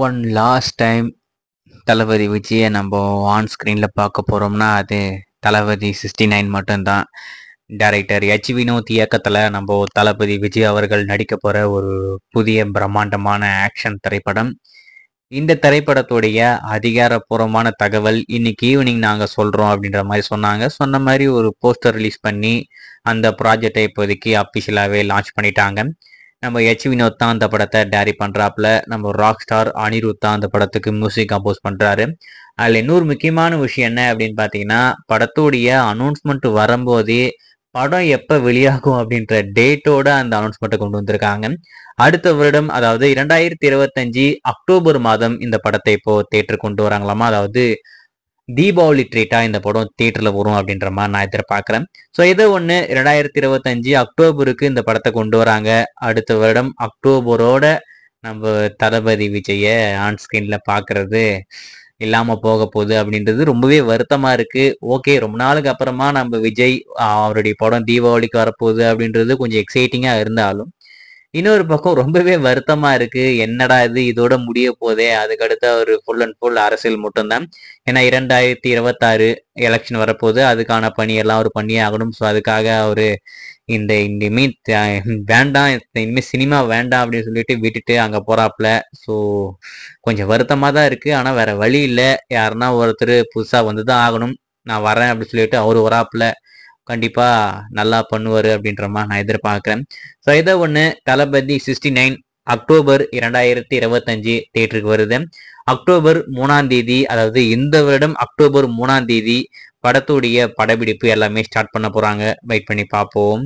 one last time தளபதி விஜயை நம்ம on ஸ்க்ரீனில் பார்க்க போகிறோம்னா அது தளபதி சிக்ஸ்டி நைன் மட்டும்தான் டைரக்டர் எச் வினோத் இயக்கத்தில் நம்ம தளபதி விஜய் அவர்கள் நடிக்க போகிற ஒரு புதிய பிரம்மாண்டமான ஆக்ஷன் திரைப்படம் இந்த திரைப்படத்துடைய அதிகாரப்பூர்வமான தகவல் இன்னைக்கு ஈவினிங் நாங்கள் சொல்கிறோம் அப்படின்ற மாதிரி சொன்னாங்க சொன்ன மாதிரி ஒரு போஸ்டர் ரிலீஸ் பண்ணி அந்த ப்ராஜெக்டை இப்போதைக்கு அஃபிஷியலாகவே லான்ச் பண்ணிட்டாங்க நம்ம எச் வினோத் தான் அந்த படத்தை டேரி பண்ணுறாப்புல நம்ம ராக் ஸ்டார் அனிருத் தான் அந்த படத்துக்கு மியூசிக் கம்போஸ் பண்ணுறாரு அதில் இன்னொரு முக்கியமான விஷயம் என்ன அப்படின்னு பார்த்தீங்கன்னா படத்தோடைய அனௌன்ஸ்மெண்ட் வரும்போதே படம் எப்போ வெளியாகும் அப்படின்ற டேட்டோட அந்த அனௌன்ஸ்மெண்ட்டை கொண்டு வந்திருக்காங்க அடுத்த வருடம் அதாவது இரண்டாயிரத்தி இருபத்தஞ்சு அக்டோபர் மாதம் இந்த படத்தை இப்போ தேட்டர் கொண்டு வராங்களாமா அதாவது தீபாவளி ட்ரீட்டா இந்த படம் தியேட்டர்ல வரும் அப்படின்ற மாதிரி நான் எதிர்பார்க்கிறேன் ஸோ ஏதோ ஒன்று ரெண்டாயிரத்தி இருபத்தஞ்சு அக்டோபருக்கு இந்த படத்தை கொண்டு வராங்க அடுத்த வருடம் அக்டோபரோட நம்ம தளபதி விஜய ஆன் ஸ்கிரீன்ல பாக்குறது இல்லாம போக போகுது அப்படின்றது ரொம்பவே வருத்தமா இருக்கு ஓகே ரொம்ப நாளுக்கு அப்புறமா நம்ம விஜய் அவருடைய படம் தீபாவளிக்கு வரப்போகுது அப்படின்றது கொஞ்சம் எக்ஸைட்டிங்கா இருந்தாலும் இன்னொரு பக்கம் ரொம்பவே வருத்தமா இருக்கு என்னடா இது இதோட முடிய போதே அதுக்கடுத்த ஒரு ஃபுல் அண்ட் ஃபுல் அரசியல் மட்டும்தான் ஏன்னா இரண்டாயிரத்தி இருபத்தாறு எலெக்ஷன் வரப்போது அதுக்கான பணியெல்லாம் அவர் பண்ணியே ஆகணும் ஸோ அதுக்காக அவரு இந்த இனிமே வேண்டாம் இனிமேல் சினிமா வேண்டாம் அப்படின்னு சொல்லிட்டு விட்டுட்டு அங்கே போறாப்புல ஸோ கொஞ்சம் வருத்தமாக தான் இருக்கு ஆனால் வேற வழி இல்லை யாருன்னா ஒருத்தர் புதுசாக வந்து தான் ஆகணும் நான் வரேன் அப்படின்னு சொல்லிட்டு அவர் வராப்புல கண்டிப்பா நல்லா பண்ணுவாரு அப்படின்ற மாதிரி நான் எதிர்பார்க்கிறேன் ஸோ இதை ஒன்று தளபதி சிக்ஸ்டி நைன் அக்டோபர் இரண்டாயிரத்தி இருபத்தஞ்சு தேட்டருக்கு வருது அக்டோபர் மூணாம் தேதி அதாவது இந்த வருடம் அக்டோபர் மூணாம் தேதி படத்துடைய படப்பிடிப்பு எல்லாமே ஸ்டார்ட் பண்ண போறாங்க வெயிட் பண்ணி பார்ப்போம்